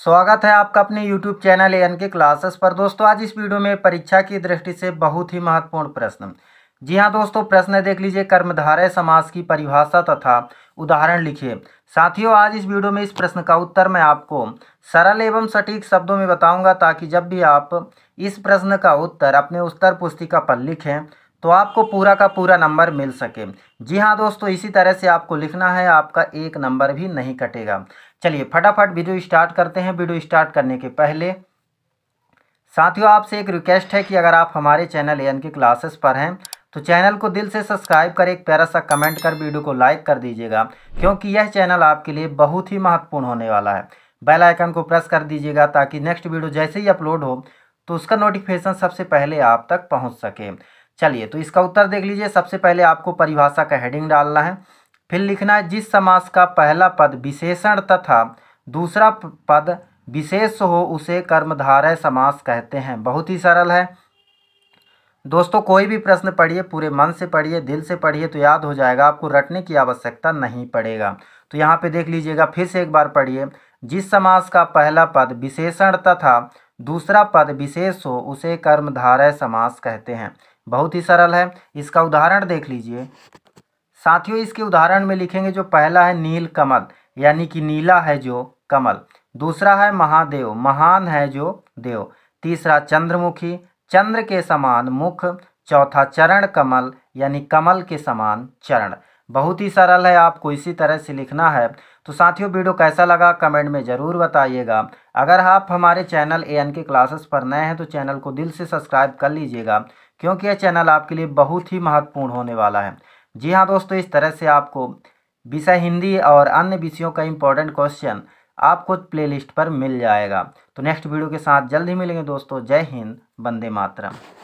स्वागत है आपका अपने YouTube channel N K classes पर दोस्तों आज इस वीडियो में परीक्षा की दृष्टि से बहुत ही महत्वपूर्ण प्रश्न जी हाँ दोस्तों प्रश्न देख लीजिए कर्मधारय समाज की परिभाषा तथा उदाहरण लिखिए साथियों आज इस वीडियो में इस प्रश्न का उत्तर मैं आपको सरल एवं सटीक शब्दों में बताऊंगा ताकि जब भी आप इस प्रश्न का उत्तर अपने उत्तर पुस्तिका पर लिखें तो आपको पूरा का पूरा नंबर मिल सके जी हाँ दोस्तों इसी तरह से आपको लिखना है आपका एक नंबर भी नहीं कटेगा चलिए फटाफट वीडियो स्टार्ट करते हैं वीडियो स्टार्ट करने के पहले साथियों आपसे एक रिक्वेस्ट है कि अगर आप हमारे चैनल एन के क्लासेस पर हैं तो चैनल को दिल से सब्सक्राइब कर एक प्यारा सा कमेंट कर वीडियो को लाइक कर दीजिएगा क्योंकि यह चैनल आपके लिए बहुत ही महत्वपूर्ण होने वाला है बेल आइकन को प्रेस कर दीजिएगा ताकि नेक्स्ट वीडियो जैसे ही अपलोड हो तो उसका नोटिफिकेशन सबसे पहले आप तक पहुंच सके चलिए तो इसका उत्तर देख लीजिए सबसे पहले आपको परिभाषा का हेडिंग डालना है फिर लिखना है जिस समास का पहला पद विशेषण तथा दूसरा पद विशेष हो उसे कर्मधारय समास कहते हैं बहुत ही सरल है दोस्तों कोई भी प्रश्न पढ़िए पूरे मन से पढ़िए दिल से पढ़िए तो याद हो जाएगा आपको रटने की आवश्यकता नहीं पड़ेगा तो यहाँ पे देख लीजिएगा फिर से एक बार पढ़िए जिस समास का पहला पद विशेषण तथा दूसरा पद विशेष हो उसे कर्मधारय समास कहते हैं बहुत ही सरल है इसका उदाहरण देख लीजिए साथियों इसके उदाहरण में लिखेंगे जो पहला है नील कमल यानी कि नीला है जो कमल दूसरा है महादेव महान है जो देव तीसरा चंद्रमुखी चंद्र के समान मुख चौथा चरण कमल यानी कमल के समान चरण बहुत ही सरल है आपको इसी तरह से लिखना है तो साथियों वीडियो कैसा लगा कमेंट में ज़रूर बताइएगा अगर आप हमारे channel A N K classes पर नए हैं तो चैनल को दिल से सब्सक्राइब कर लीजिएगा क्योंकि यह चैनल आपके लिए बहुत ही महत्वपूर्ण होने वाला है जी हाँ दोस्तों इस तरह से आपको विषय हिंदी और अन्य विषयों का इम्पोर्टेंट क्वेश्चन आपको प्लेलिस्ट पर मिल जाएगा तो नेक्स्ट वीडियो के साथ जल्द ही मिलेंगे दोस्तों जय हिंद वंदे मातरम